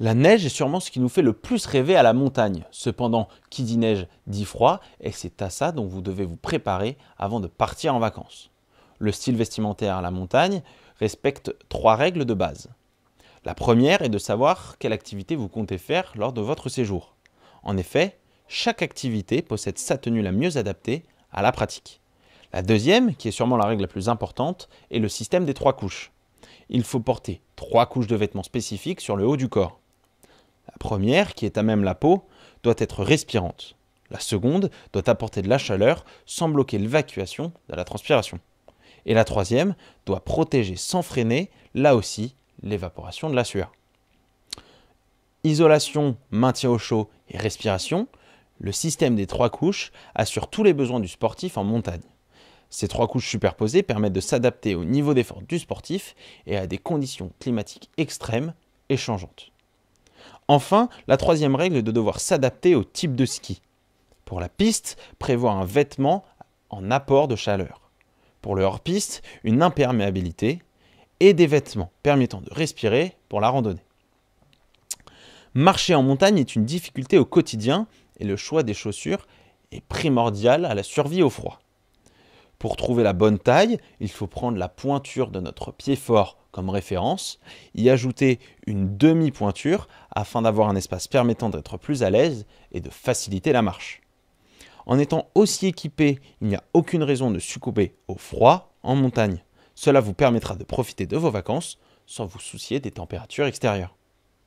La neige est sûrement ce qui nous fait le plus rêver à la montagne. Cependant, qui dit neige dit froid, et c'est à ça dont vous devez vous préparer avant de partir en vacances. Le style vestimentaire à la montagne respecte trois règles de base. La première est de savoir quelle activité vous comptez faire lors de votre séjour. En effet, chaque activité possède sa tenue la mieux adaptée à la pratique. La deuxième, qui est sûrement la règle la plus importante, est le système des trois couches. Il faut porter trois couches de vêtements spécifiques sur le haut du corps. La première, qui est à même la peau, doit être respirante. La seconde doit apporter de la chaleur sans bloquer l'évacuation de la transpiration. Et la troisième doit protéger sans freiner, là aussi, l'évaporation de la sueur. Isolation, maintien au chaud et respiration, le système des trois couches assure tous les besoins du sportif en montagne. Ces trois couches superposées permettent de s'adapter au niveau d'effort du sportif et à des conditions climatiques extrêmes et changeantes. Enfin, la troisième règle est de devoir s'adapter au type de ski. Pour la piste, prévoir un vêtement en apport de chaleur. Pour le hors-piste, une imperméabilité et des vêtements permettant de respirer pour la randonnée. Marcher en montagne est une difficulté au quotidien et le choix des chaussures est primordial à la survie au froid. Pour trouver la bonne taille, il faut prendre la pointure de notre pied fort comme référence, y ajouter une demi-pointure afin d'avoir un espace permettant d'être plus à l'aise et de faciliter la marche. En étant aussi équipé, il n'y a aucune raison de succomber au froid en montagne. Cela vous permettra de profiter de vos vacances sans vous soucier des températures extérieures.